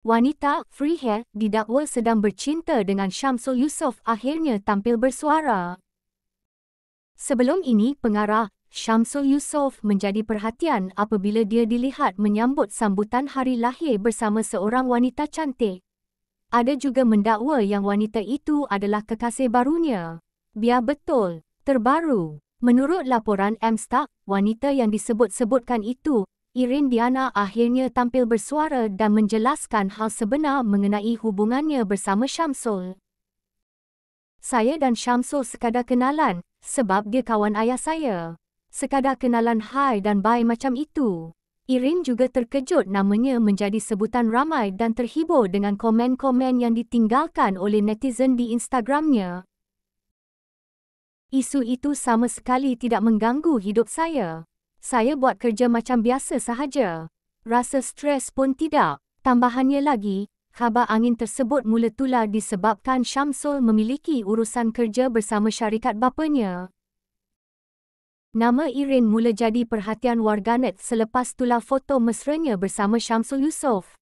Wanita Freehead didakwa sedang bercinta dengan Syamsul Yusof akhirnya tampil bersuara. Sebelum ini pengarah Syamsul Yusof menjadi perhatian apabila dia dilihat menyambut sambutan hari lahir bersama seorang wanita cantik. Ada juga mendakwa yang wanita itu adalah kekasih barunya. Biar betul, terbaru. Menurut laporan M. wanita yang disebut-sebutkan itu Irin Diana akhirnya tampil bersuara dan menjelaskan hal sebenar mengenai hubungannya bersama Syamsul. Saya dan Syamsul sekadar kenalan sebab dia kawan ayah saya. Sekadar kenalan hai dan bye macam itu. Irin juga terkejut namanya menjadi sebutan ramai dan terhibur dengan komen-komen yang ditinggalkan oleh netizen di Instagramnya. Isu itu sama sekali tidak mengganggu hidup saya saya buat kerja macam biasa sahaja. Rasa stres pun tidak. Tambahannya lagi, khabar angin tersebut mula tular disebabkan Syamsul memiliki urusan kerja bersama syarikat bapanya. Nama Irin mula jadi perhatian warganet selepas tular foto mesranya bersama Syamsul Yusof.